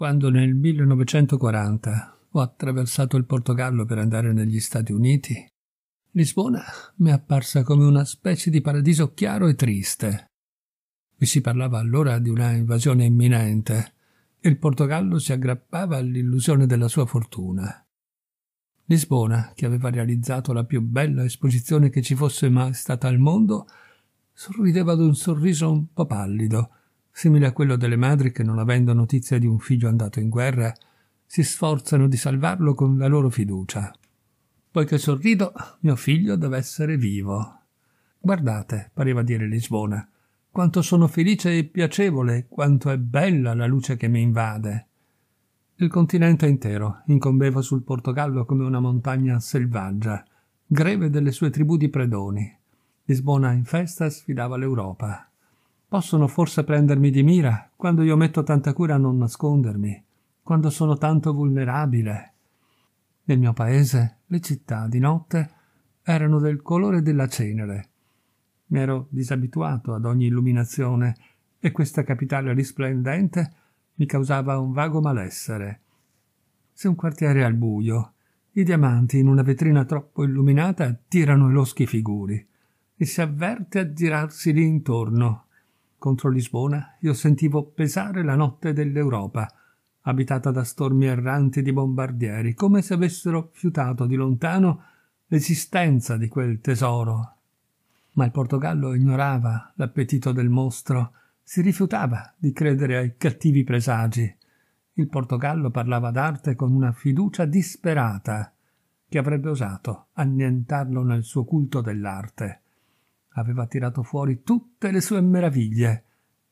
Quando nel 1940 ho attraversato il Portogallo per andare negli Stati Uniti, Lisbona mi è apparsa come una specie di paradiso chiaro e triste. Vi si parlava allora di una invasione imminente. e Il Portogallo si aggrappava all'illusione della sua fortuna. Lisbona, che aveva realizzato la più bella esposizione che ci fosse mai stata al mondo, sorrideva ad un sorriso un po' pallido simile a quello delle madri che, non avendo notizia di un figlio andato in guerra, si sforzano di salvarlo con la loro fiducia. Poiché sorrido, mio figlio deve essere vivo. Guardate, pareva dire Lisbona, quanto sono felice e piacevole, quanto è bella la luce che mi invade. Il continente intero incombeva sul Portogallo come una montagna selvaggia, greve delle sue tribù di predoni. Lisbona in festa sfidava l'Europa. Possono forse prendermi di mira quando io metto tanta cura a non nascondermi, quando sono tanto vulnerabile. Nel mio paese le città di notte erano del colore della cenere. Mi ero disabituato ad ogni illuminazione e questa capitale risplendente mi causava un vago malessere. Se un quartiere è al buio, i diamanti in una vetrina troppo illuminata tirano i loschi figuri e si avverte a girarsi lì intorno contro Lisbona io sentivo pesare la notte dell'Europa, abitata da stormi erranti di bombardieri, come se avessero fiutato di lontano l'esistenza di quel tesoro. Ma il Portogallo ignorava l'appetito del mostro, si rifiutava di credere ai cattivi presagi. Il Portogallo parlava d'arte con una fiducia disperata che avrebbe osato annientarlo nel suo culto dell'arte aveva tirato fuori tutte le sue meraviglie,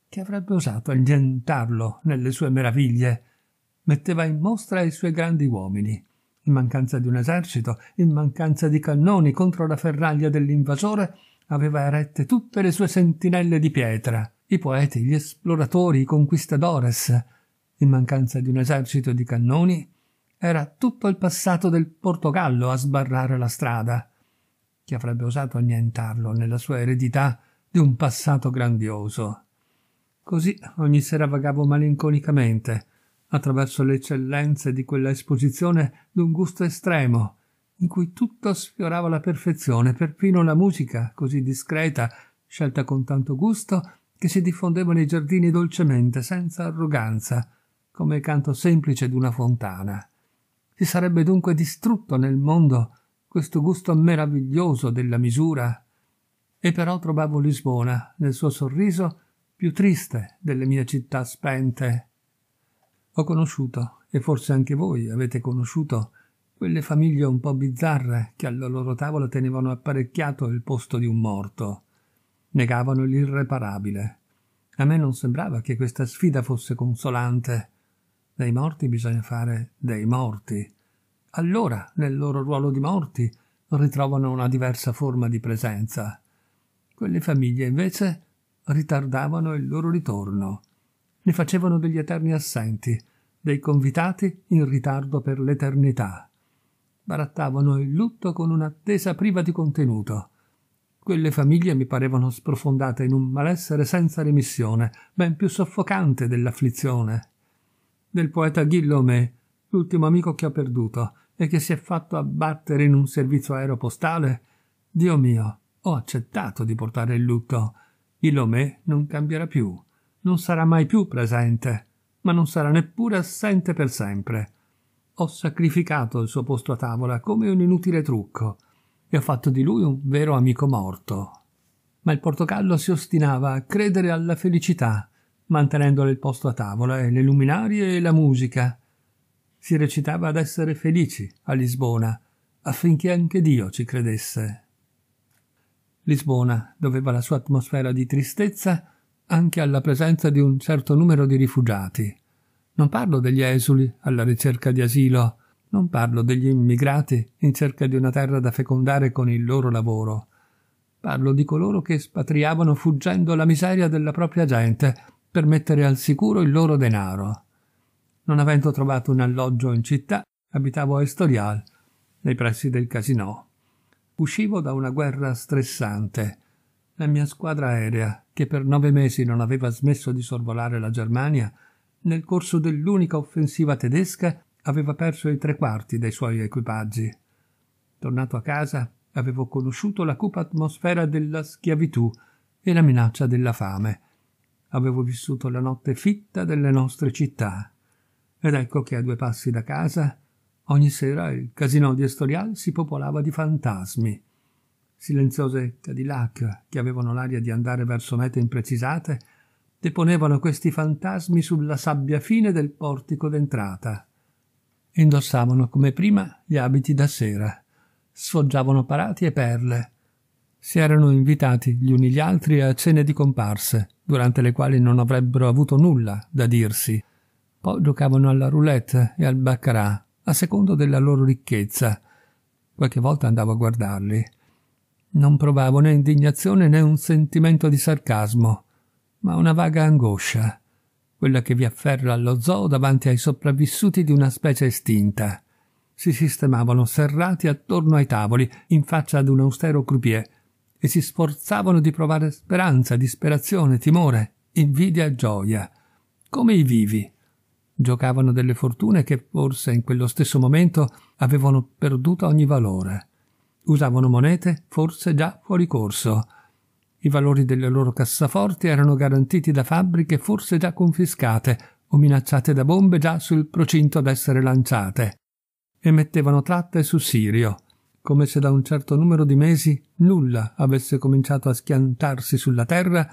Chi avrebbe osato annientarlo nelle sue meraviglie. Metteva in mostra i suoi grandi uomini. In mancanza di un esercito, in mancanza di cannoni contro la ferraglia dell'invasore, aveva erette tutte le sue sentinelle di pietra, i poeti, gli esploratori, i conquistadores. In mancanza di un esercito di cannoni, era tutto il passato del Portogallo a sbarrare la strada. Chi avrebbe osato annientarlo nella sua eredità di un passato grandioso? Così ogni sera vagavo malinconicamente attraverso le eccellenze di quella esposizione d'un gusto estremo, in cui tutto sfiorava la perfezione, perfino la musica, così discreta, scelta con tanto gusto, che si diffondeva nei giardini dolcemente, senza arroganza, come il canto semplice d'una fontana. Si sarebbe dunque distrutto nel mondo questo gusto meraviglioso della misura. E però trovavo Lisbona, nel suo sorriso, più triste delle mie città spente. Ho conosciuto, e forse anche voi avete conosciuto, quelle famiglie un po' bizzarre che alla loro tavola tenevano apparecchiato il posto di un morto. Negavano l'irreparabile. A me non sembrava che questa sfida fosse consolante. Dei morti bisogna fare dei morti. Allora, nel loro ruolo di morti, ritrovano una diversa forma di presenza. Quelle famiglie, invece, ritardavano il loro ritorno. Ne facevano degli eterni assenti, dei convitati in ritardo per l'eternità. Barattavano il lutto con un'attesa priva di contenuto. Quelle famiglie mi parevano sprofondate in un malessere senza remissione, ben più soffocante dell'afflizione. Del poeta Guillaume l'ultimo amico che ho perduto e che si è fatto abbattere in un servizio aeropostale? Dio mio, ho accettato di portare il lutto. Il Ilome non cambierà più, non sarà mai più presente, ma non sarà neppure assente per sempre. Ho sacrificato il suo posto a tavola come un inutile trucco e ho fatto di lui un vero amico morto. Ma il portogallo si ostinava a credere alla felicità, mantenendole il posto a tavola e le luminarie e la musica, si recitava ad essere felici a Lisbona, affinché anche Dio ci credesse. Lisbona doveva la sua atmosfera di tristezza anche alla presenza di un certo numero di rifugiati. Non parlo degli esuli alla ricerca di asilo, non parlo degli immigrati in cerca di una terra da fecondare con il loro lavoro. Parlo di coloro che spatriavano fuggendo la miseria della propria gente per mettere al sicuro il loro denaro non avendo trovato un alloggio in città, abitavo a Estorial, nei pressi del casino. Uscivo da una guerra stressante. La mia squadra aerea, che per nove mesi non aveva smesso di sorvolare la Germania, nel corso dell'unica offensiva tedesca aveva perso i tre quarti dei suoi equipaggi. Tornato a casa, avevo conosciuto la cupa atmosfera della schiavitù e la minaccia della fame. Avevo vissuto la notte fitta delle nostre città ed ecco che a due passi da casa ogni sera il casino di Estorial si popolava di fantasmi. Silenziose Cadillac, che avevano l'aria di andare verso mete imprecisate, deponevano questi fantasmi sulla sabbia fine del portico d'entrata. Indossavano come prima gli abiti da sera, sfoggiavano parati e perle. Si erano invitati gli uni gli altri a cene di comparse, durante le quali non avrebbero avuto nulla da dirsi. Poi giocavano alla roulette e al baccarat, a secondo della loro ricchezza. Qualche volta andavo a guardarli. Non provavo né indignazione né un sentimento di sarcasmo, ma una vaga angoscia, quella che vi afferra allo zoo davanti ai sopravvissuti di una specie estinta. Si sistemavano serrati attorno ai tavoli, in faccia ad un austero croupier, e si sforzavano di provare speranza, disperazione, timore, invidia e gioia, come i vivi giocavano delle fortune che forse in quello stesso momento avevano perduto ogni valore. Usavano monete forse già fuori corso. I valori delle loro cassaforti erano garantiti da fabbriche forse già confiscate o minacciate da bombe già sul procinto d'essere lanciate. E mettevano tratte su Sirio, come se da un certo numero di mesi nulla avesse cominciato a schiantarsi sulla terra,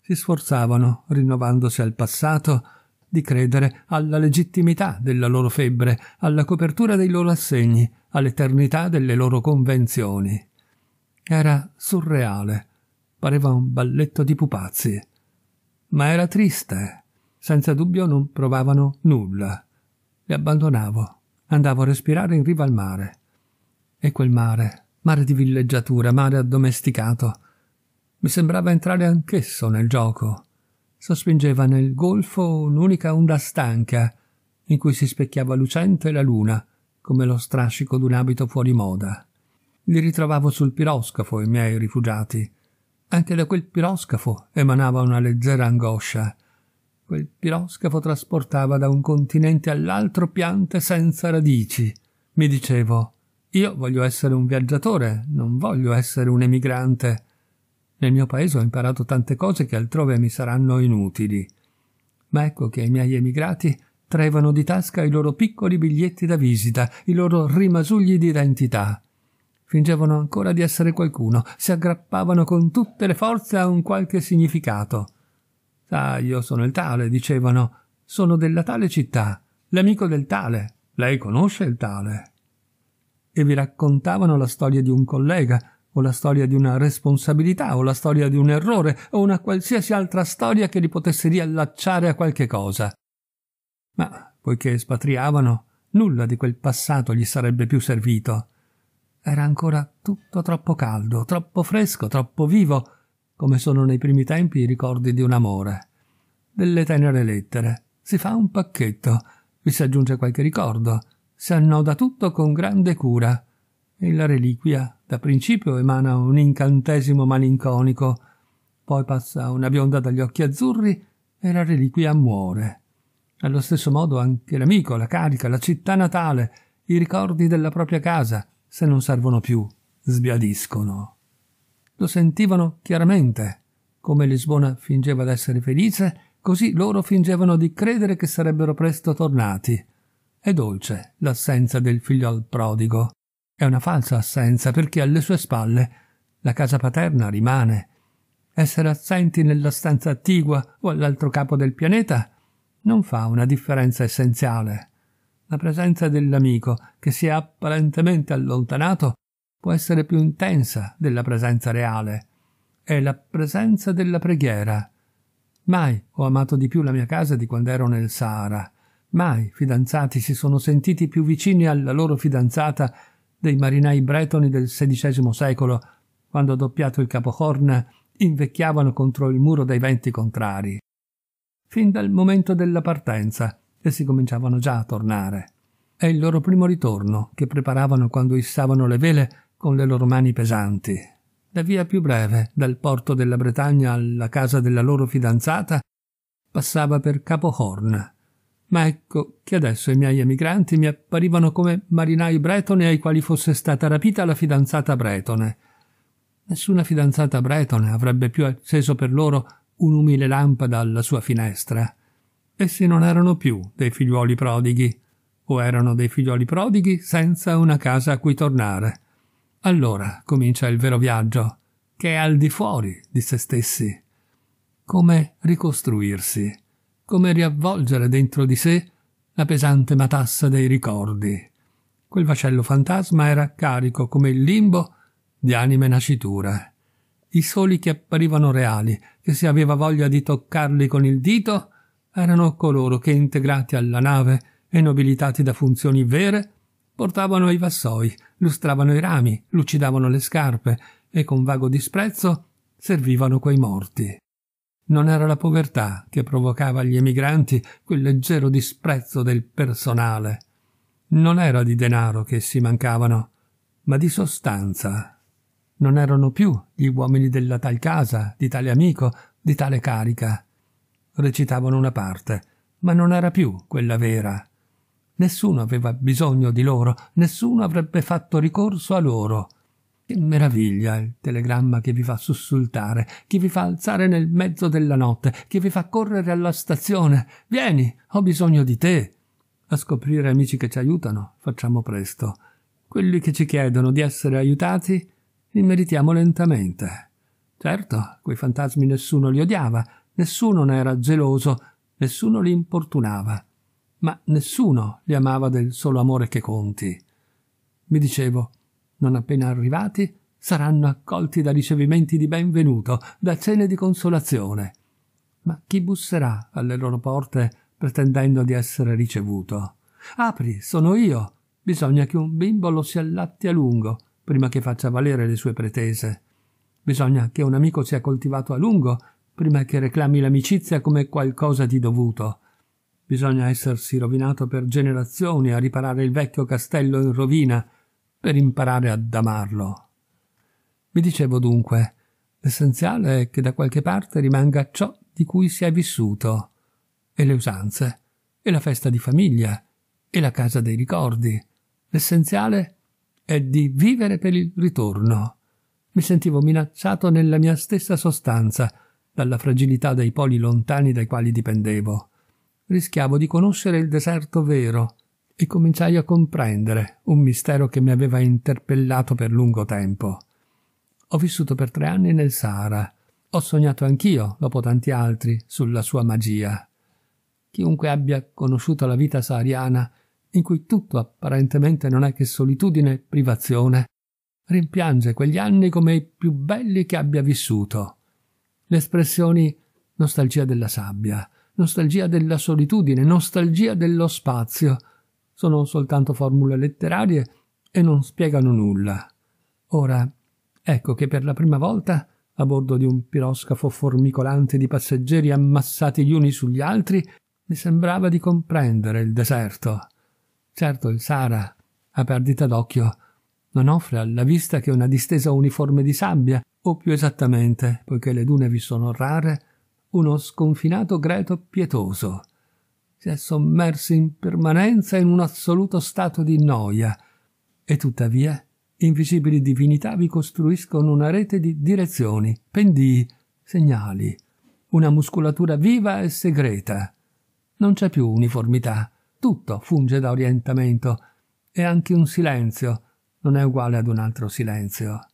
si sforzavano, rinnovandosi al passato, di credere alla legittimità della loro febbre, alla copertura dei loro assegni, all'eternità delle loro convenzioni. Era surreale, pareva un balletto di pupazzi. Ma era triste. Senza dubbio non provavano nulla. Le abbandonavo, andavo a respirare in riva al mare. E quel mare, mare di villeggiatura, mare addomesticato. Mi sembrava entrare anch'esso nel gioco sospingeva nel golfo un'unica onda stanca in cui si specchiava lucente la luna come lo strascico d'un abito fuori moda. Li ritrovavo sul piroscafo, i miei rifugiati. Anche da quel piroscafo emanava una leggera angoscia. Quel piroscafo trasportava da un continente all'altro piante senza radici. Mi dicevo, io voglio essere un viaggiatore, non voglio essere un emigrante. Nel mio paese ho imparato tante cose che altrove mi saranno inutili. Ma ecco che i miei emigrati traevano di tasca i loro piccoli biglietti da visita, i loro rimasugli di identità. Fingevano ancora di essere qualcuno, si aggrappavano con tutte le forze a un qualche significato. Ah, io sono il tale, dicevano, sono della tale città, l'amico del tale, lei conosce il tale. E vi raccontavano la storia di un collega, o la storia di una responsabilità, o la storia di un errore, o una qualsiasi altra storia che li potesse riallacciare a qualche cosa. Ma, poiché espatriavano, nulla di quel passato gli sarebbe più servito. Era ancora tutto troppo caldo, troppo fresco, troppo vivo, come sono nei primi tempi i ricordi di un amore. Delle tenere lettere. Si fa un pacchetto, vi si aggiunge qualche ricordo, si annoda tutto con grande cura e la reliquia da principio emana un incantesimo malinconico, poi passa una bionda dagli occhi azzurri e la reliquia muore. Allo stesso modo anche l'amico, la carica, la città natale, i ricordi della propria casa, se non servono più, sbiadiscono. Lo sentivano chiaramente. Come Lisbona fingeva d'essere felice, così loro fingevano di credere che sarebbero presto tornati. È dolce l'assenza del figlio al prodigo. È una falsa assenza perché alle sue spalle la casa paterna rimane. Essere assenti nella stanza attigua o all'altro capo del pianeta non fa una differenza essenziale. La presenza dell'amico che si è apparentemente allontanato può essere più intensa della presenza reale. È la presenza della preghiera. Mai ho amato di più la mia casa di quando ero nel Sahara. Mai fidanzati si sono sentiti più vicini alla loro fidanzata dei marinai bretoni del XVI secolo, quando doppiato il capohorn invecchiavano contro il muro dei venti contrari. Fin dal momento della partenza essi cominciavano già a tornare. È il loro primo ritorno che preparavano quando issavano le vele con le loro mani pesanti. La via più breve, dal porto della Bretagna alla casa della loro fidanzata, passava per Capo Horn, ma ecco che adesso i miei emigranti mi apparivano come marinai bretone ai quali fosse stata rapita la fidanzata bretone. Nessuna fidanzata bretone avrebbe più acceso per loro un'umile lampada alla sua finestra. Essi non erano più dei figliuoli prodighi, o erano dei figliuoli prodighi senza una casa a cui tornare. Allora comincia il vero viaggio, che è al di fuori di se stessi. Come ricostruirsi? come riavvolgere dentro di sé la pesante matassa dei ricordi. Quel vacello fantasma era carico come il limbo di anime nascitura. I soli che apparivano reali, che si aveva voglia di toccarli con il dito, erano coloro che, integrati alla nave e nobilitati da funzioni vere, portavano i vassoi, lustravano i rami, lucidavano le scarpe e con vago disprezzo servivano quei morti. Non era la povertà che provocava agli emigranti quel leggero disprezzo del personale. Non era di denaro che essi mancavano, ma di sostanza. Non erano più gli uomini della tal casa, di tale amico, di tale carica. Recitavano una parte, ma non era più quella vera. Nessuno aveva bisogno di loro, nessuno avrebbe fatto ricorso a loro. Che meraviglia il telegramma che vi fa sussultare, che vi fa alzare nel mezzo della notte, che vi fa correre alla stazione. Vieni, ho bisogno di te. A scoprire amici che ci aiutano, facciamo presto. Quelli che ci chiedono di essere aiutati, li meritiamo lentamente. Certo, quei fantasmi nessuno li odiava, nessuno ne era geloso, nessuno li importunava, ma nessuno li amava del solo amore che conti. Mi dicevo, non appena arrivati, saranno accolti da ricevimenti di benvenuto, da cene di consolazione. Ma chi busserà alle loro porte pretendendo di essere ricevuto? Apri, sono io. Bisogna che un bimbo lo si allatti a lungo prima che faccia valere le sue pretese. Bisogna che un amico sia coltivato a lungo prima che reclami l'amicizia come qualcosa di dovuto. Bisogna essersi rovinato per generazioni a riparare il vecchio castello in rovina per imparare ad amarlo. Mi dicevo dunque, l'essenziale è che da qualche parte rimanga ciò di cui si è vissuto, e le usanze, e la festa di famiglia, e la casa dei ricordi. L'essenziale è di vivere per il ritorno. Mi sentivo minacciato nella mia stessa sostanza, dalla fragilità dei poli lontani dai quali dipendevo. Rischiavo di conoscere il deserto vero, e cominciai a comprendere un mistero che mi aveva interpellato per lungo tempo. Ho vissuto per tre anni nel Sahara. Ho sognato anch'io, dopo tanti altri, sulla sua magia. Chiunque abbia conosciuto la vita sahariana, in cui tutto apparentemente non è che solitudine e privazione, rimpiange quegli anni come i più belli che abbia vissuto. Le espressioni nostalgia della sabbia, nostalgia della solitudine, nostalgia dello spazio, sono soltanto formule letterarie e non spiegano nulla. Ora, ecco che per la prima volta, a bordo di un piroscafo formicolante di passeggeri ammassati gli uni sugli altri, mi sembrava di comprendere il deserto. Certo, il Sara, a perdita d'occhio, non offre alla vista che una distesa uniforme di sabbia, o più esattamente, poiché le dune vi sono rare, uno sconfinato greto pietoso, si è sommerso in permanenza in un assoluto stato di noia, e tuttavia invisibili divinità vi costruiscono una rete di direzioni, pendii, segnali, una muscolatura viva e segreta. Non c'è più uniformità, tutto funge da orientamento, e anche un silenzio non è uguale ad un altro silenzio.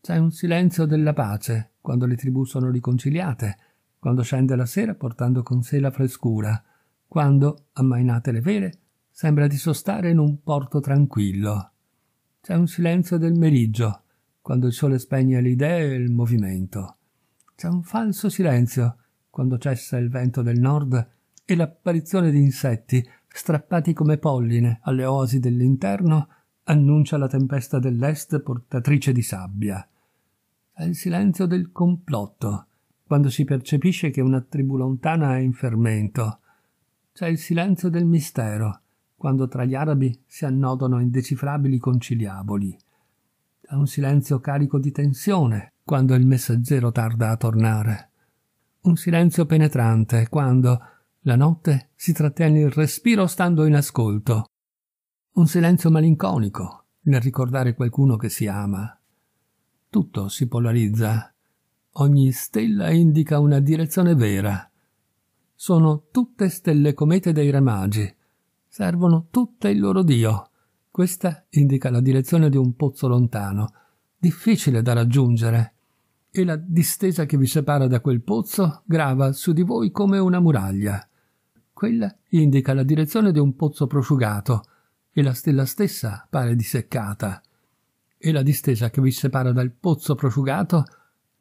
C'è un silenzio della pace, quando le tribù sono riconciliate, quando scende la sera portando con sé la frescura, quando, ammainate le vele, sembra di sostare in un porto tranquillo. C'è un silenzio del meriggio, quando il sole spegne le idee e il movimento. C'è un falso silenzio, quando cessa il vento del nord e l'apparizione di insetti, strappati come polline alle oasi dell'interno, annuncia la tempesta dell'est portatrice di sabbia. È il silenzio del complotto, quando si percepisce che una tribù lontana è in fermento, c'è il silenzio del mistero, quando tra gli arabi si annodano indecifrabili conciliaboli. C'è un silenzio carico di tensione, quando il messaggero tarda a tornare. Un silenzio penetrante, quando, la notte, si trattiene il respiro stando in ascolto. Un silenzio malinconico, nel ricordare qualcuno che si ama. Tutto si polarizza. Ogni stella indica una direzione vera sono tutte stelle comete dei Re Magi. Servono tutte il loro dio. Questa indica la direzione di un pozzo lontano, difficile da raggiungere. E la distesa che vi separa da quel pozzo grava su di voi come una muraglia. Quella indica la direzione di un pozzo prosciugato, e la stella stessa pare disseccata. E la distesa che vi separa dal pozzo prosciugato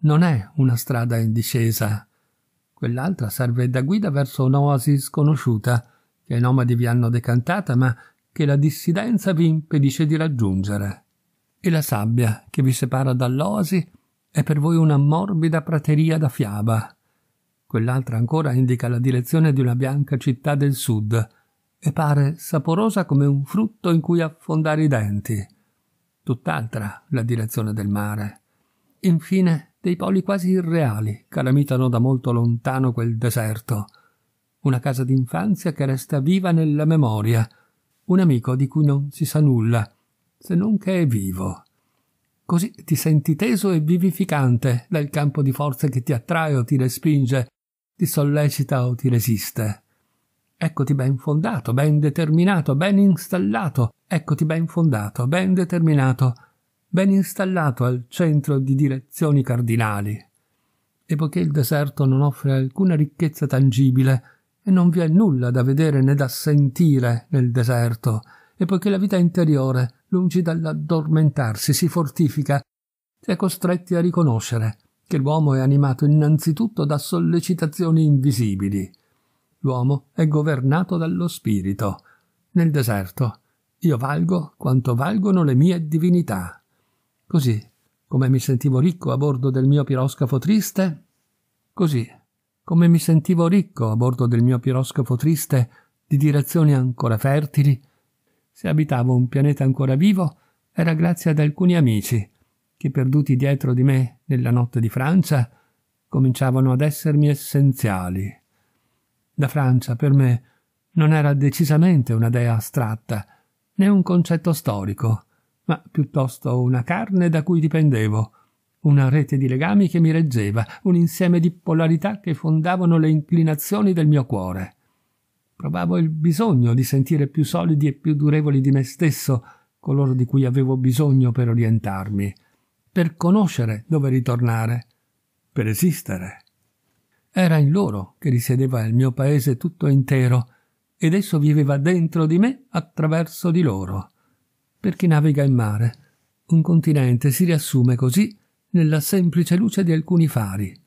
non è una strada in discesa, Quell'altra serve da guida verso un'oasi sconosciuta, che i nomadi vi hanno decantata, ma che la dissidenza vi impedisce di raggiungere. E la sabbia che vi separa dall'oasi è per voi una morbida prateria da fiaba. Quell'altra ancora indica la direzione di una bianca città del sud e pare saporosa come un frutto in cui affondare i denti. Tutt'altra la direzione del mare. Infine dei poli quasi irreali calamitano da molto lontano quel deserto. Una casa d'infanzia che resta viva nella memoria. Un amico di cui non si sa nulla, se non che è vivo. Così ti senti teso e vivificante dal campo di forze che ti attrae o ti respinge, ti sollecita o ti resiste. Eccoti ben fondato, ben determinato, ben installato. Eccoti ben fondato, ben determinato ben installato al centro di direzioni cardinali. E poiché il deserto non offre alcuna ricchezza tangibile, e non vi è nulla da vedere né da sentire nel deserto, e poiché la vita interiore, lungi dall'addormentarsi, si fortifica, si è costretti a riconoscere che l'uomo è animato innanzitutto da sollecitazioni invisibili. L'uomo è governato dallo spirito. Nel deserto io valgo quanto valgono le mie divinità. Così come mi sentivo ricco a bordo del mio piroscafo triste, così come mi sentivo ricco a bordo del mio piroscafo triste di direzioni ancora fertili, se abitavo un pianeta ancora vivo era grazie ad alcuni amici che perduti dietro di me nella notte di Francia cominciavano ad essermi essenziali. La Francia per me non era decisamente una dea astratta, né un concetto storico, ma piuttosto una carne da cui dipendevo, una rete di legami che mi reggeva, un insieme di polarità che fondavano le inclinazioni del mio cuore. Provavo il bisogno di sentire più solidi e più durevoli di me stesso coloro di cui avevo bisogno per orientarmi, per conoscere dove ritornare, per esistere. Era in loro che risiedeva il mio paese tutto intero, ed esso viveva dentro di me attraverso di loro per chi naviga in mare. Un continente si riassume così nella semplice luce di alcuni fari.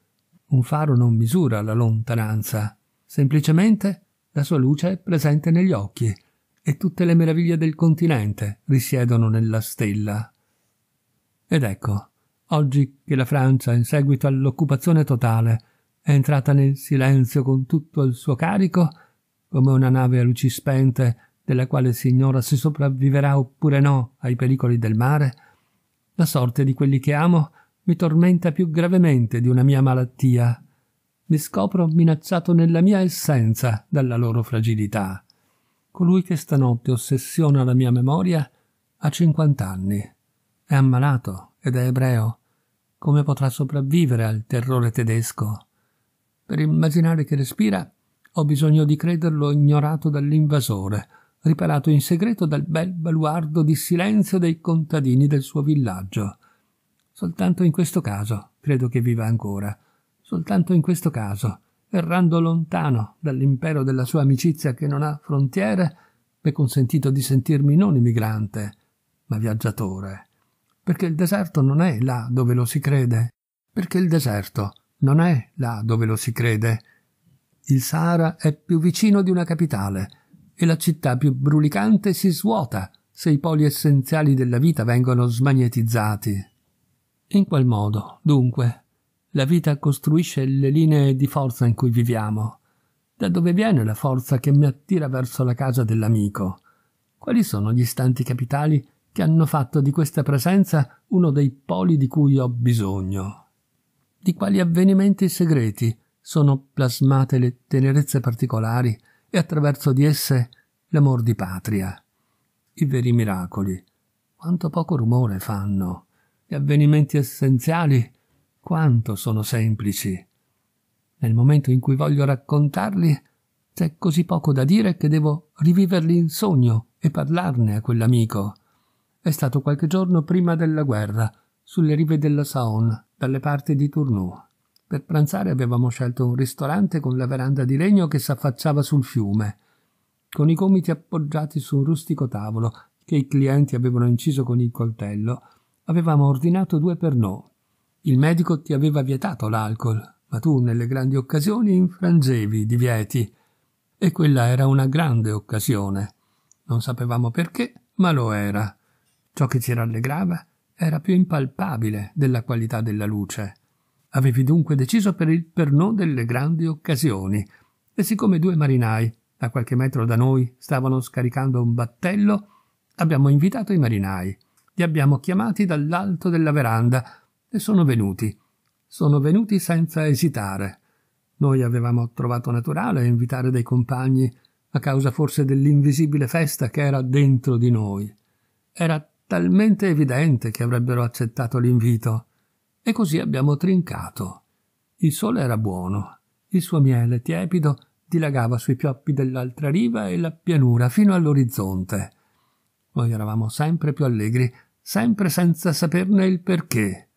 Un faro non misura la lontananza, semplicemente la sua luce è presente negli occhi e tutte le meraviglie del continente risiedono nella stella. Ed ecco, oggi che la Francia, in seguito all'occupazione totale, è entrata nel silenzio con tutto il suo carico, come una nave a luci spente della quale si ignora se sopravviverà oppure no ai pericoli del mare, la sorte di quelli che amo mi tormenta più gravemente di una mia malattia. Mi scopro minacciato nella mia essenza dalla loro fragilità. Colui che stanotte ossessiona la mia memoria ha cinquant'anni. È ammalato ed è ebreo. Come potrà sopravvivere al terrore tedesco? Per immaginare che respira ho bisogno di crederlo ignorato dall'invasore, riparato in segreto dal bel baluardo di silenzio dei contadini del suo villaggio. Soltanto in questo caso credo che viva ancora, soltanto in questo caso, errando lontano dall'impero della sua amicizia che non ha frontiere, mi è consentito di sentirmi non immigrante, ma viaggiatore. Perché il deserto non è là dove lo si crede, perché il deserto non è là dove lo si crede. Il Sahara è più vicino di una capitale, e la città più brulicante si svuota se i poli essenziali della vita vengono smagnetizzati. In qual modo, dunque, la vita costruisce le linee di forza in cui viviamo. Da dove viene la forza che mi attira verso la casa dell'amico? Quali sono gli istanti capitali che hanno fatto di questa presenza uno dei poli di cui ho bisogno? Di quali avvenimenti segreti sono plasmate le tenerezze particolari e attraverso di esse l'amor di patria. I veri miracoli, quanto poco rumore fanno, gli avvenimenti essenziali, quanto sono semplici. Nel momento in cui voglio raccontarli, c'è così poco da dire che devo riviverli in sogno e parlarne a quell'amico. È stato qualche giorno prima della guerra, sulle rive della Saône, dalle parti di Tournus. Per pranzare avevamo scelto un ristorante con la veranda di legno che s'affacciava sul fiume, con i gomiti appoggiati su un rustico tavolo che i clienti avevano inciso con il coltello. Avevamo ordinato due per no. Il medico ti aveva vietato l'alcol, ma tu nelle grandi occasioni infrangevi i divieti. E quella era una grande occasione. Non sapevamo perché, ma lo era. Ciò che ci rallegrava era più impalpabile della qualità della luce. Avevi dunque deciso per il pernò delle grandi occasioni, e siccome due marinai, a qualche metro da noi, stavano scaricando un battello, abbiamo invitato i marinai. Li abbiamo chiamati dall'alto della veranda e sono venuti. Sono venuti senza esitare. Noi avevamo trovato naturale invitare dei compagni, a causa forse dell'invisibile festa che era dentro di noi. Era talmente evidente che avrebbero accettato l'invito. E così abbiamo trincato. Il sole era buono, il suo miele tiepido dilagava sui pioppi dell'altra riva e la pianura fino all'orizzonte. Noi eravamo sempre più allegri, sempre senza saperne il perché.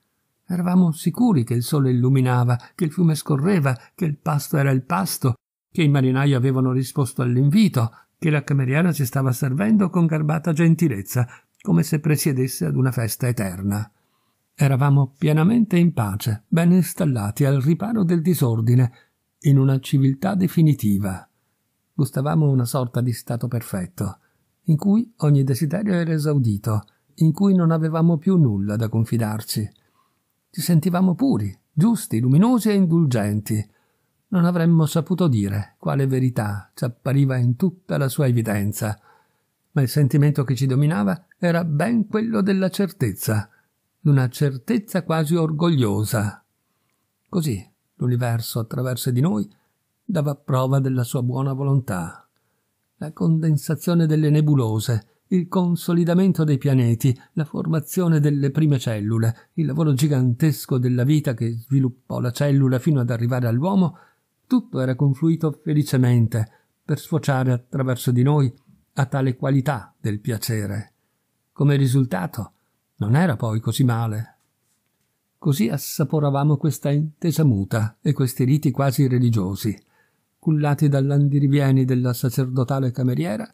Eravamo sicuri che il sole illuminava, che il fiume scorreva, che il pasto era il pasto, che i marinai avevano risposto all'invito, che la cameriera ci stava servendo con garbata gentilezza, come se presiedesse ad una festa eterna. Eravamo pienamente in pace, ben installati al riparo del disordine, in una civiltà definitiva. Gustavamo una sorta di stato perfetto, in cui ogni desiderio era esaudito, in cui non avevamo più nulla da confidarci. Ci sentivamo puri, giusti, luminosi e indulgenti. Non avremmo saputo dire quale verità ci appariva in tutta la sua evidenza, ma il sentimento che ci dominava era ben quello della certezza d'una certezza quasi orgogliosa. Così l'universo attraverso di noi dava prova della sua buona volontà. La condensazione delle nebulose, il consolidamento dei pianeti, la formazione delle prime cellule, il lavoro gigantesco della vita che sviluppò la cellula fino ad arrivare all'uomo, tutto era confluito felicemente per sfociare attraverso di noi a tale qualità del piacere. Come risultato, non era poi così male. Così assaporavamo questa intesa muta e questi riti quasi religiosi, cullati dall'andirivieni della sacerdotale cameriera,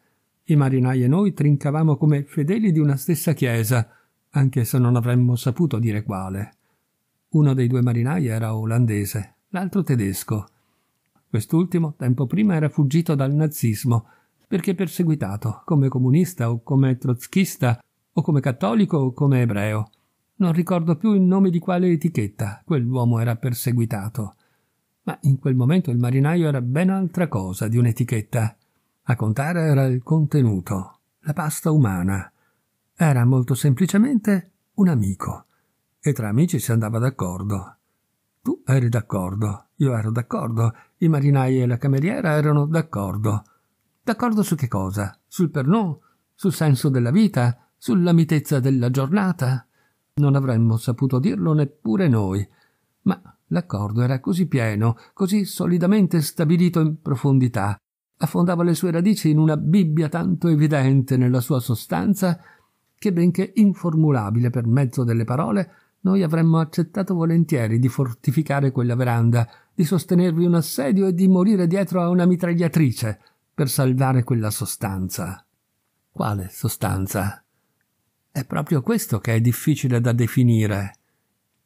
i marinai e noi trincavamo come fedeli di una stessa chiesa, anche se non avremmo saputo dire quale. Uno dei due marinai era olandese, l'altro tedesco. Quest'ultimo, tempo prima, era fuggito dal nazismo perché perseguitato come comunista o come trotschista o come cattolico o come ebreo. Non ricordo più il nome di quale etichetta quell'uomo era perseguitato. Ma in quel momento il marinaio era ben altra cosa di un'etichetta. A contare era il contenuto, la pasta umana. Era molto semplicemente un amico. E tra amici si andava d'accordo. Tu eri d'accordo, io ero d'accordo, i marinai e la cameriera erano d'accordo. D'accordo su che cosa? Sul perno? Sul senso della vita? sulla mitezza della giornata? Non avremmo saputo dirlo neppure noi, ma l'accordo era così pieno, così solidamente stabilito in profondità, affondava le sue radici in una Bibbia tanto evidente nella sua sostanza, che benché informulabile per mezzo delle parole, noi avremmo accettato volentieri di fortificare quella veranda, di sostenervi un assedio e di morire dietro a una mitragliatrice per salvare quella sostanza. Quale sostanza? È proprio questo che è difficile da definire.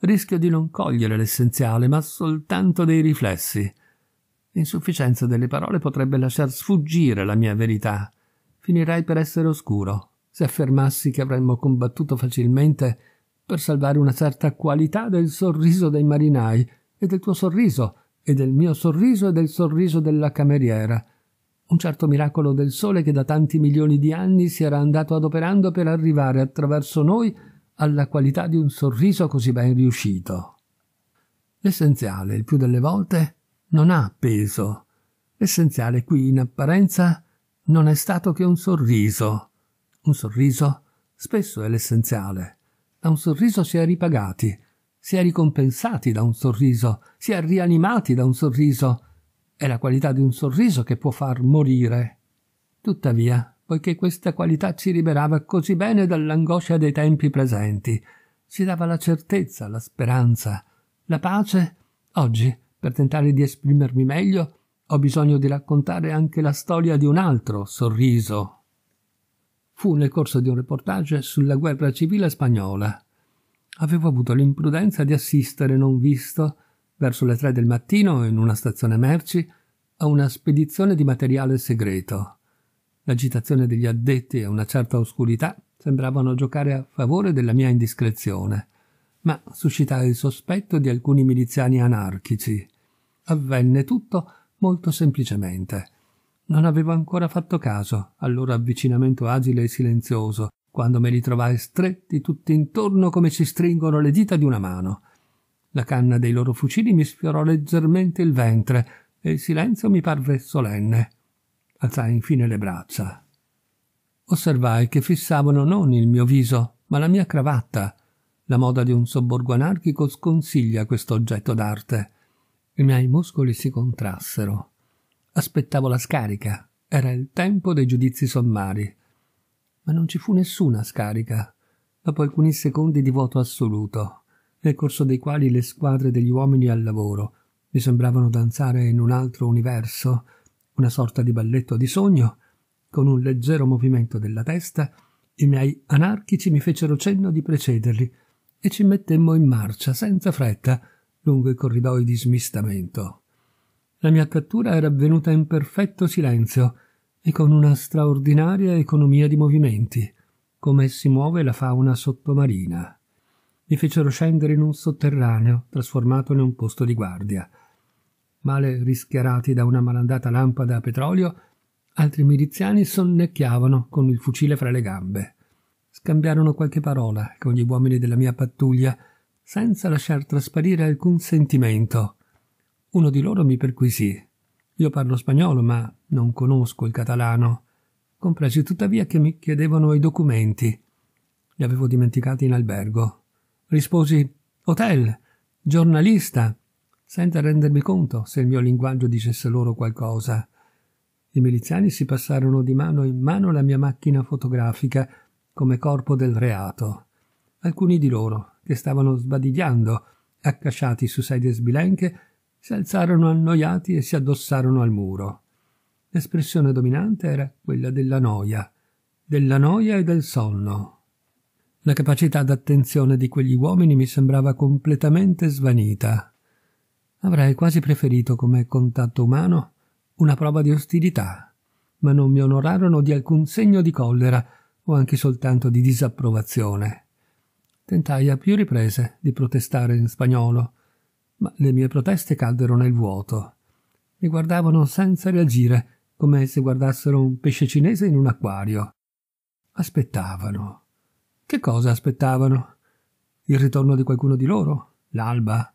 Rischio di non cogliere l'essenziale, ma soltanto dei riflessi. L'insufficienza delle parole potrebbe lasciar sfuggire la mia verità. Finirei per essere oscuro, se affermassi che avremmo combattuto facilmente per salvare una certa qualità del sorriso dei marinai e del tuo sorriso e del mio sorriso e del sorriso della cameriera un certo miracolo del sole che da tanti milioni di anni si era andato adoperando per arrivare attraverso noi alla qualità di un sorriso così ben riuscito. L'essenziale, il più delle volte, non ha peso. L'essenziale qui, in apparenza, non è stato che un sorriso. Un sorriso spesso è l'essenziale. Da un sorriso si è ripagati, si è ricompensati da un sorriso, si è rianimati da un sorriso, è la qualità di un sorriso che può far morire. Tuttavia, poiché questa qualità ci liberava così bene dall'angoscia dei tempi presenti, ci dava la certezza, la speranza, la pace, oggi, per tentare di esprimermi meglio, ho bisogno di raccontare anche la storia di un altro sorriso. Fu nel corso di un reportage sulla guerra civile spagnola. Avevo avuto l'imprudenza di assistere, non visto, verso le tre del mattino, in una stazione merci, a una spedizione di materiale segreto. L'agitazione degli addetti e una certa oscurità sembravano giocare a favore della mia indiscrezione, ma suscitai il sospetto di alcuni miliziani anarchici. Avvenne tutto molto semplicemente. Non avevo ancora fatto caso al loro avvicinamento agile e silenzioso, quando me li trovai stretti tutti intorno come si stringono le dita di una mano. La canna dei loro fucili mi sfiorò leggermente il ventre e il silenzio mi parve solenne. Alzai infine le braccia. Osservai che fissavano non il mio viso, ma la mia cravatta. La moda di un sobborgo anarchico sconsiglia questo oggetto d'arte. I miei muscoli si contrassero. Aspettavo la scarica. Era il tempo dei giudizi sommari. Ma non ci fu nessuna scarica. Dopo alcuni secondi di vuoto assoluto, nel corso dei quali le squadre degli uomini al lavoro mi sembravano danzare in un altro universo, una sorta di balletto di sogno, con un leggero movimento della testa, i miei anarchici mi fecero cenno di precederli e ci mettemmo in marcia senza fretta lungo i corridoi di smistamento. La mia cattura era avvenuta in perfetto silenzio e con una straordinaria economia di movimenti, come si muove la fauna sottomarina mi fecero scendere in un sotterraneo trasformato in un posto di guardia. Male rischiarati da una malandata lampada a petrolio, altri miliziani sonnecchiavano con il fucile fra le gambe. Scambiarono qualche parola con gli uomini della mia pattuglia, senza lasciar trasparire alcun sentimento. Uno di loro mi perquisì. Io parlo spagnolo, ma non conosco il catalano. Compresi tuttavia che mi chiedevano i documenti. Li avevo dimenticati in albergo, Risposi hotel, giornalista, senza rendermi conto se il mio linguaggio dicesse loro qualcosa. I miliziani si passarono di mano in mano la mia macchina fotografica come corpo del reato. Alcuni di loro, che stavano sbadigliando, accasciati su sedie sbilenche, si alzarono annoiati e si addossarono al muro. L'espressione dominante era quella della noia, della noia e del sonno. La capacità d'attenzione di quegli uomini mi sembrava completamente svanita. Avrei quasi preferito come contatto umano una prova di ostilità, ma non mi onorarono di alcun segno di collera o anche soltanto di disapprovazione. Tentai a più riprese di protestare in spagnolo, ma le mie proteste caddero nel vuoto. Mi guardavano senza reagire, come se guardassero un pesce cinese in un acquario. Aspettavano. Che cosa aspettavano? Il ritorno di qualcuno di loro? L'alba?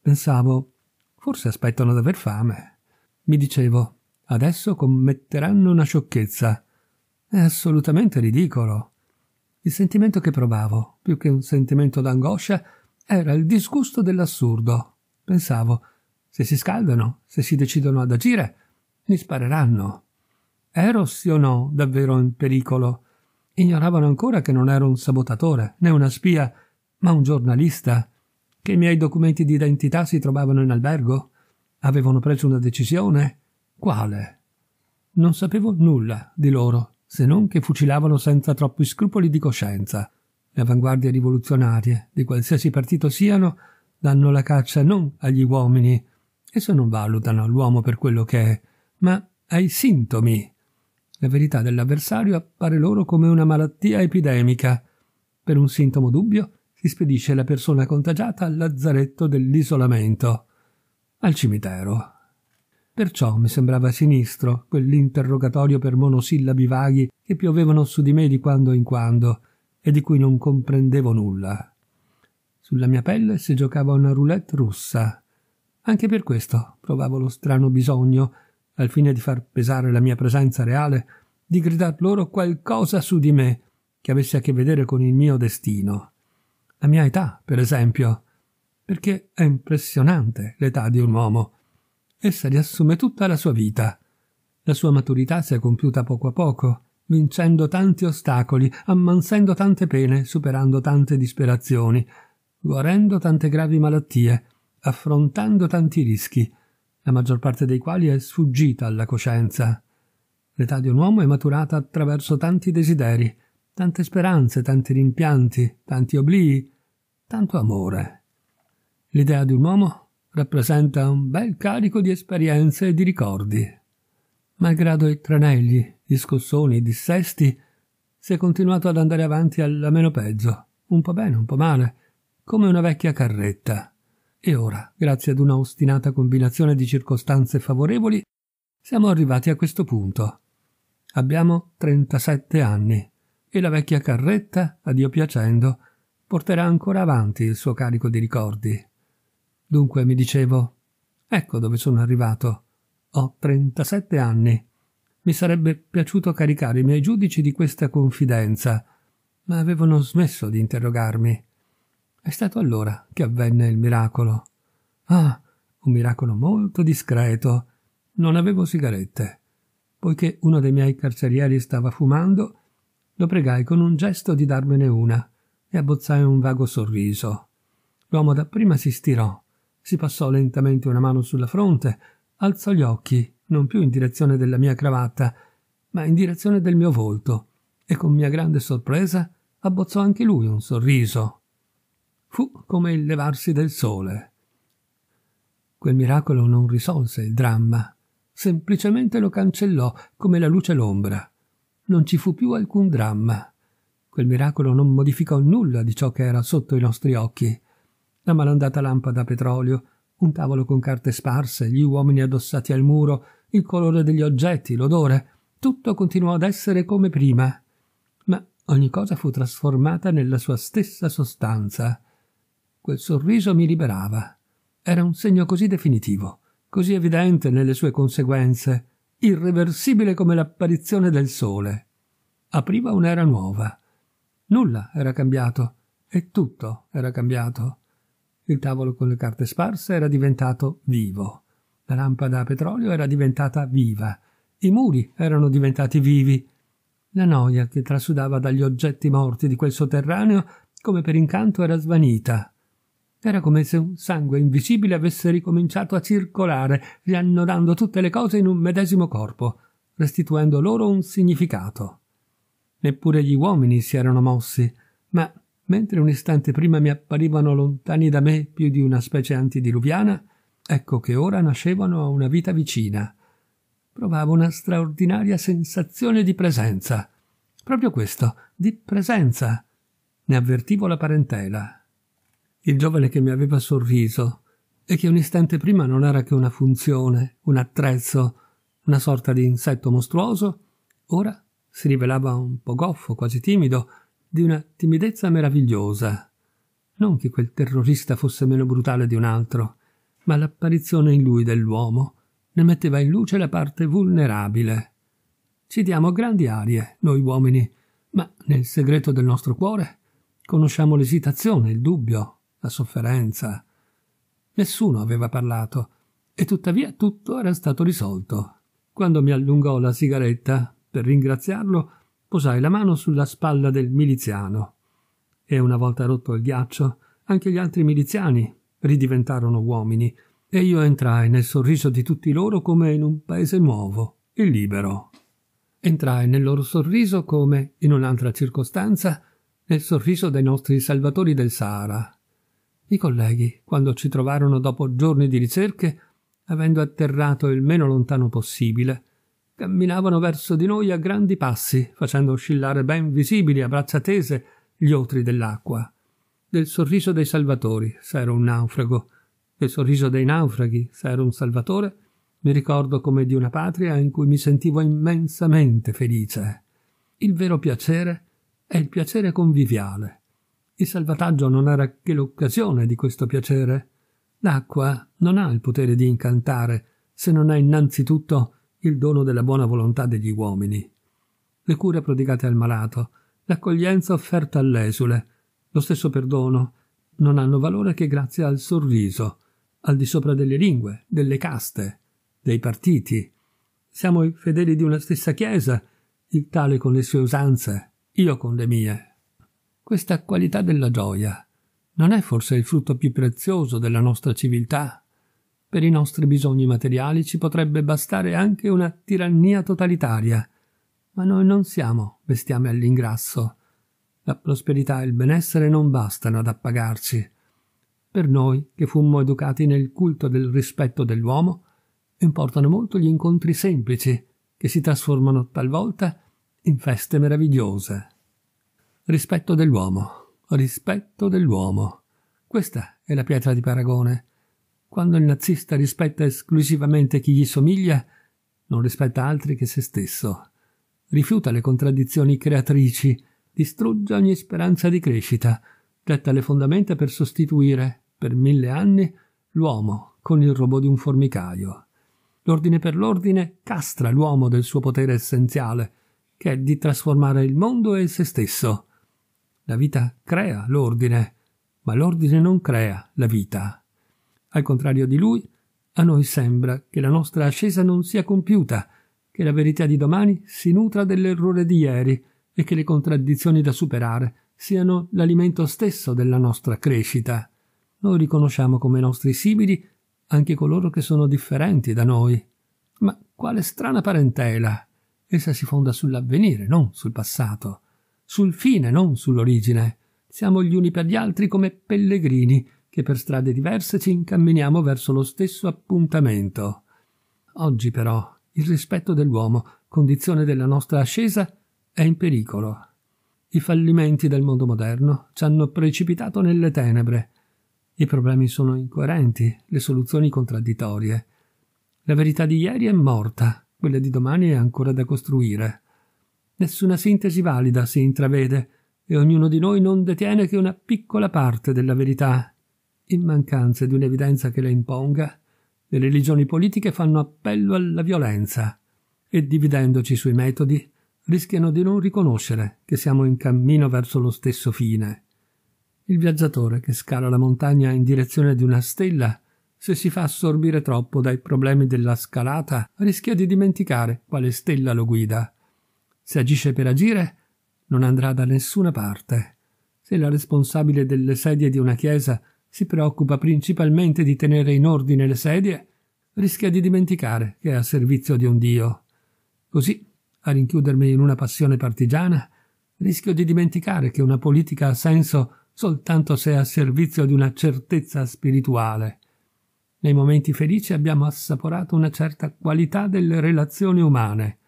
Pensavo, forse aspettano ad aver fame. Mi dicevo, adesso commetteranno una sciocchezza. È assolutamente ridicolo. Il sentimento che provavo, più che un sentimento d'angoscia, era il disgusto dell'assurdo. Pensavo, se si scaldano, se si decidono ad agire, mi spareranno. Ero sì o no davvero in pericolo? Ignoravano ancora che non ero un sabotatore, né una spia, ma un giornalista, che i miei documenti di identità si trovavano in albergo. Avevano preso una decisione. Quale? Non sapevo nulla di loro, se non che fucilavano senza troppi scrupoli di coscienza. Le avanguardie rivoluzionarie, di qualsiasi partito siano, danno la caccia non agli uomini, esso non valutano l'uomo per quello che è, ma ai sintomi la verità dell'avversario appare loro come una malattia epidemica. Per un sintomo dubbio si spedisce la persona contagiata al lazzaretto dell'isolamento, al cimitero. Perciò mi sembrava sinistro quell'interrogatorio per monosillabi vaghi che piovevano su di me di quando in quando e di cui non comprendevo nulla. Sulla mia pelle si giocava una roulette russa. Anche per questo provavo lo strano bisogno al fine di far pesare la mia presenza reale, di gridar loro qualcosa su di me che avesse a che vedere con il mio destino. La mia età, per esempio, perché è impressionante l'età di un uomo. Essa riassume tutta la sua vita. La sua maturità si è compiuta poco a poco, vincendo tanti ostacoli, ammansendo tante pene, superando tante disperazioni, guarendo tante gravi malattie, affrontando tanti rischi, la maggior parte dei quali è sfuggita alla coscienza. L'età di un uomo è maturata attraverso tanti desideri, tante speranze, tanti rimpianti, tanti oblii, tanto amore. L'idea di un uomo rappresenta un bel carico di esperienze e di ricordi. Malgrado i tranelli, gli scossoni, i dissesti, si è continuato ad andare avanti alla meno peggio, un po' bene, un po' male, come una vecchia carretta. E ora, grazie ad una ostinata combinazione di circostanze favorevoli, siamo arrivati a questo punto. Abbiamo 37 anni e la vecchia carretta, a Dio piacendo, porterà ancora avanti il suo carico di ricordi. Dunque mi dicevo, ecco dove sono arrivato. Ho 37 anni. Mi sarebbe piaciuto caricare i miei giudici di questa confidenza, ma avevano smesso di interrogarmi. È stato allora che avvenne il miracolo. Ah, un miracolo molto discreto. Non avevo sigarette. Poiché uno dei miei carcerieri stava fumando, lo pregai con un gesto di darmene una e abbozzai un vago sorriso. L'uomo dapprima si stirò, si passò lentamente una mano sulla fronte, alzò gli occhi, non più in direzione della mia cravatta, ma in direzione del mio volto, e con mia grande sorpresa abbozzò anche lui un sorriso fu come il levarsi del sole. Quel miracolo non risolse il dramma, semplicemente lo cancellò come la luce l'ombra. Non ci fu più alcun dramma. Quel miracolo non modificò nulla di ciò che era sotto i nostri occhi. La malandata lampada a petrolio, un tavolo con carte sparse, gli uomini addossati al muro, il colore degli oggetti, l'odore, tutto continuò ad essere come prima. Ma ogni cosa fu trasformata nella sua stessa sostanza. Quel sorriso mi liberava. Era un segno così definitivo, così evidente nelle sue conseguenze, irreversibile come l'apparizione del sole. Apriva un'era nuova. Nulla era cambiato e tutto era cambiato. Il tavolo con le carte sparse era diventato vivo. La lampada a petrolio era diventata viva. I muri erano diventati vivi. La noia che trasudava dagli oggetti morti di quel sotterraneo come per incanto era svanita. Era come se un sangue invisibile avesse ricominciato a circolare, riannodando tutte le cose in un medesimo corpo, restituendo loro un significato. Neppure gli uomini si erano mossi, ma mentre un istante prima mi apparivano lontani da me più di una specie antidiluviana, ecco che ora nascevano a una vita vicina. Provavo una straordinaria sensazione di presenza. Proprio questo, di presenza. Ne avvertivo la parentela il giovane che mi aveva sorriso e che un istante prima non era che una funzione, un attrezzo, una sorta di insetto mostruoso, ora si rivelava un po' goffo, quasi timido, di una timidezza meravigliosa. Non che quel terrorista fosse meno brutale di un altro, ma l'apparizione in lui dell'uomo ne metteva in luce la parte vulnerabile. Ci diamo grandi arie, noi uomini, ma nel segreto del nostro cuore conosciamo l'esitazione, il dubbio, la sofferenza. Nessuno aveva parlato, e tuttavia tutto era stato risolto. Quando mi allungò la sigaretta, per ringraziarlo, posai la mano sulla spalla del miliziano. E una volta rotto il ghiaccio, anche gli altri miliziani ridiventarono uomini, e io entrai nel sorriso di tutti loro come in un paese nuovo e libero. Entrai nel loro sorriso come, in un'altra circostanza, nel sorriso dei nostri salvatori del Sahara, i colleghi, quando ci trovarono dopo giorni di ricerche, avendo atterrato il meno lontano possibile, camminavano verso di noi a grandi passi, facendo oscillare ben visibili a braccia tese gli otri dell'acqua. Del sorriso dei salvatori, se ero un naufrago, del sorriso dei naufraghi, se ero un salvatore, mi ricordo come di una patria in cui mi sentivo immensamente felice. Il vero piacere è il piacere conviviale, il salvataggio non era che l'occasione di questo piacere. L'acqua non ha il potere di incantare, se non ha innanzitutto il dono della buona volontà degli uomini. Le cure prodigate al malato, l'accoglienza offerta all'esule, lo stesso perdono, non hanno valore che grazie al sorriso, al di sopra delle lingue, delle caste, dei partiti. Siamo i fedeli di una stessa chiesa, il tale con le sue usanze, io con le mie. Questa qualità della gioia non è forse il frutto più prezioso della nostra civiltà? Per i nostri bisogni materiali ci potrebbe bastare anche una tirannia totalitaria, ma noi non siamo bestiame all'ingrasso. La prosperità e il benessere non bastano ad appagarci. Per noi, che fummo educati nel culto del rispetto dell'uomo, importano molto gli incontri semplici, che si trasformano talvolta in feste meravigliose. Rispetto dell'uomo, rispetto dell'uomo. Questa è la pietra di paragone. Quando il nazista rispetta esclusivamente chi gli somiglia, non rispetta altri che se stesso. Rifiuta le contraddizioni creatrici, distrugge ogni speranza di crescita, getta le fondamenta per sostituire, per mille anni, l'uomo con il robot di un formicaio. L'ordine per l'ordine castra l'uomo del suo potere essenziale, che è di trasformare il mondo e se stesso. La vita crea l'ordine, ma l'ordine non crea la vita. Al contrario di lui, a noi sembra che la nostra ascesa non sia compiuta, che la verità di domani si nutra dell'errore di ieri e che le contraddizioni da superare siano l'alimento stesso della nostra crescita. Noi riconosciamo come nostri simili anche coloro che sono differenti da noi. Ma quale strana parentela! Essa si fonda sull'avvenire, non sul passato sul fine, non sull'origine. Siamo gli uni per gli altri come pellegrini che per strade diverse ci incamminiamo verso lo stesso appuntamento. Oggi però il rispetto dell'uomo, condizione della nostra ascesa, è in pericolo. I fallimenti del mondo moderno ci hanno precipitato nelle tenebre. I problemi sono incoerenti, le soluzioni contraddittorie. La verità di ieri è morta, quella di domani è ancora da costruire. Nessuna sintesi valida si intravede e ognuno di noi non detiene che una piccola parte della verità. In mancanza di un'evidenza che le imponga, le religioni politiche fanno appello alla violenza e dividendoci sui metodi rischiano di non riconoscere che siamo in cammino verso lo stesso fine. Il viaggiatore che scala la montagna in direzione di una stella, se si fa assorbire troppo dai problemi della scalata, rischia di dimenticare quale stella lo guida se agisce per agire, non andrà da nessuna parte. Se la responsabile delle sedie di una chiesa si preoccupa principalmente di tenere in ordine le sedie, rischia di dimenticare che è a servizio di un Dio. Così, a rinchiudermi in una passione partigiana, rischio di dimenticare che una politica ha senso soltanto se è a servizio di una certezza spirituale. Nei momenti felici abbiamo assaporato una certa qualità delle relazioni umane.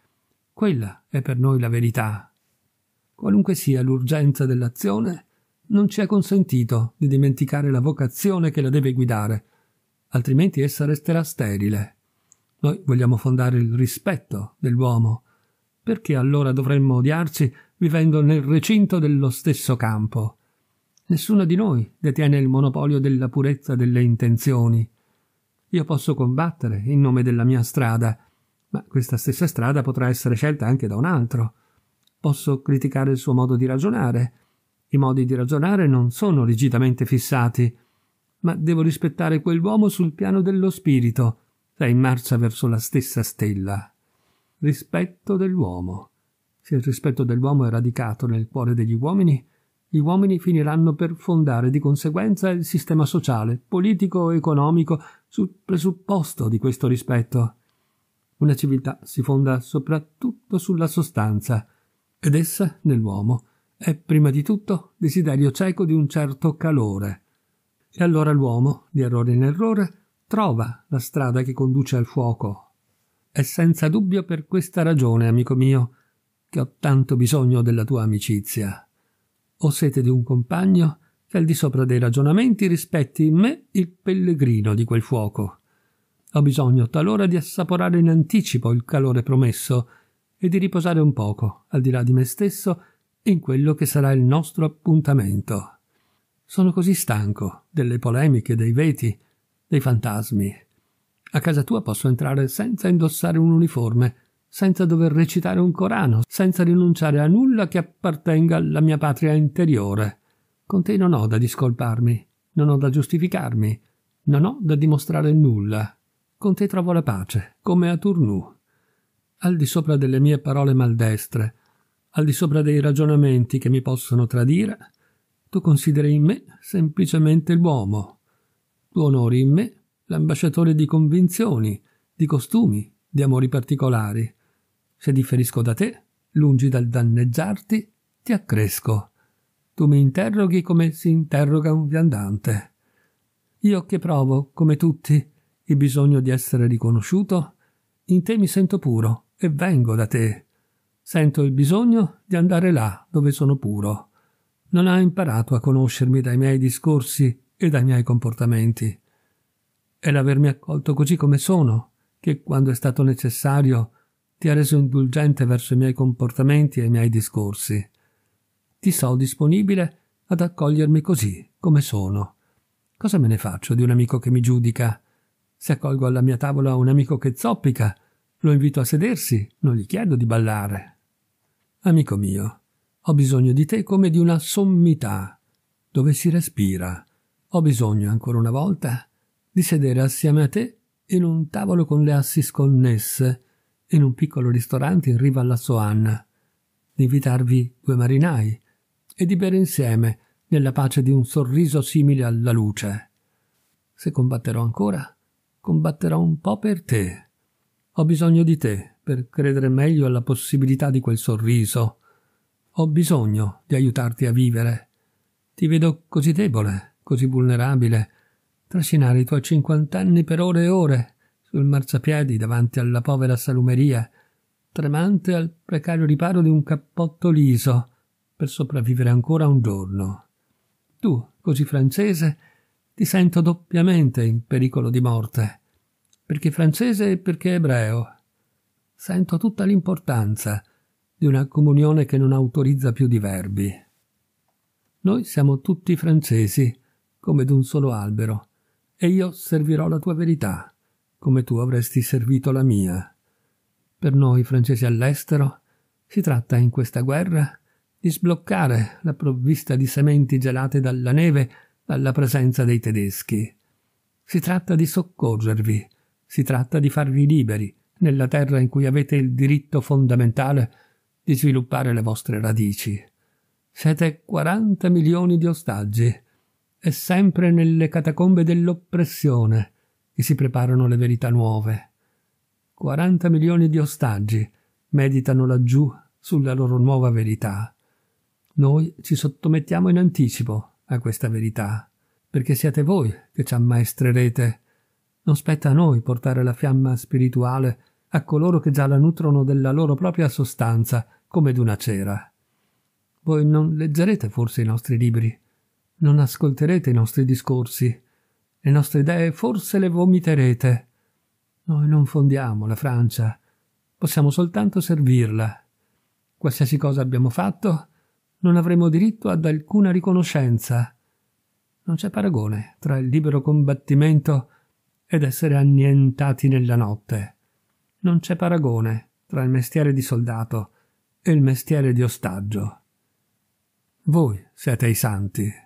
Quella è per noi la verità. Qualunque sia l'urgenza dell'azione, non ci è consentito di dimenticare la vocazione che la deve guidare, altrimenti essa resterà sterile. Noi vogliamo fondare il rispetto dell'uomo. Perché allora dovremmo odiarci vivendo nel recinto dello stesso campo? Nessuno di noi detiene il monopolio della purezza delle intenzioni. Io posso combattere in nome della mia strada, ma questa stessa strada potrà essere scelta anche da un altro. Posso criticare il suo modo di ragionare. I modi di ragionare non sono rigidamente fissati, ma devo rispettare quell'uomo sul piano dello spirito. Sei in marcia verso la stessa stella. Rispetto dell'uomo. Se il rispetto dell'uomo è radicato nel cuore degli uomini, gli uomini finiranno per fondare di conseguenza il sistema sociale, politico, e economico, sul presupposto di questo rispetto. Una civiltà si fonda soprattutto sulla sostanza, ed essa, nell'uomo, è prima di tutto desiderio cieco di un certo calore. E allora l'uomo, di errore in errore, trova la strada che conduce al fuoco. È senza dubbio per questa ragione, amico mio, che ho tanto bisogno della tua amicizia. Ho sete di un compagno che al di sopra dei ragionamenti rispetti in me il pellegrino di quel fuoco. Ho bisogno talora di assaporare in anticipo il calore promesso e di riposare un poco, al di là di me stesso, in quello che sarà il nostro appuntamento. Sono così stanco delle polemiche, dei veti, dei fantasmi. A casa tua posso entrare senza indossare un uniforme, senza dover recitare un Corano, senza rinunciare a nulla che appartenga alla mia patria interiore. Con te non ho da discolparmi, non ho da giustificarmi, non ho da dimostrare nulla. Con te trovo la pace, come a Tournou. Al di sopra delle mie parole maldestre, al di sopra dei ragionamenti che mi possono tradire, tu consideri in me semplicemente l'uomo. Tu onori in me l'ambasciatore di convinzioni, di costumi, di amori particolari. Se differisco da te, lungi dal danneggiarti, ti accresco. Tu mi interroghi come si interroga un viandante. Io che provo, come tutti, il bisogno di essere riconosciuto, in te mi sento puro e vengo da te. Sento il bisogno di andare là dove sono puro. Non ha imparato a conoscermi dai miei discorsi e dai miei comportamenti. È l'avermi accolto così come sono, che quando è stato necessario ti ha reso indulgente verso i miei comportamenti e i miei discorsi. Ti so disponibile ad accogliermi così come sono. Cosa me ne faccio di un amico che mi giudica? Se accolgo alla mia tavola un amico che zoppica, lo invito a sedersi, non gli chiedo di ballare. Amico mio, ho bisogno di te come di una sommità, dove si respira. Ho bisogno, ancora una volta, di sedere assieme a te in un tavolo con le assi sconnesse, in un piccolo ristorante in riva alla Soanna, di invitarvi due marinai e di bere insieme nella pace di un sorriso simile alla luce. Se combatterò ancora, combatterò un po' per te. Ho bisogno di te per credere meglio alla possibilità di quel sorriso. Ho bisogno di aiutarti a vivere. Ti vedo così debole, così vulnerabile. Trascinare i tuoi cinquant'anni per ore e ore sul marciapiedi davanti alla povera salumeria, tremante al precario riparo di un cappotto liso, per sopravvivere ancora un giorno. Tu, così francese, ti sento doppiamente in pericolo di morte, perché francese e perché ebreo. Sento tutta l'importanza di una comunione che non autorizza più diverbi. Noi siamo tutti francesi, come d'un solo albero, e io servirò la tua verità, come tu avresti servito la mia. Per noi francesi all'estero si tratta in questa guerra di sbloccare la provvista di sementi gelate dalla neve dalla presenza dei tedeschi. Si tratta di soccorrervi, si tratta di farvi liberi nella terra in cui avete il diritto fondamentale di sviluppare le vostre radici. Siete 40 milioni di ostaggi e sempre nelle catacombe dell'oppressione che si preparano le verità nuove. 40 milioni di ostaggi meditano laggiù sulla loro nuova verità. Noi ci sottomettiamo in anticipo a questa verità, perché siete voi che ci ammaestrerete. Non spetta a noi portare la fiamma spirituale a coloro che già la nutrono della loro propria sostanza, come d'una cera. Voi non leggerete forse i nostri libri, non ascolterete i nostri discorsi, le nostre idee forse le vomiterete. Noi non fondiamo la Francia, possiamo soltanto servirla. Qualsiasi cosa abbiamo fatto, non avremo diritto ad alcuna riconoscenza. Non c'è paragone tra il libero combattimento ed essere annientati nella notte. Non c'è paragone tra il mestiere di soldato e il mestiere di ostaggio. Voi siete i santi.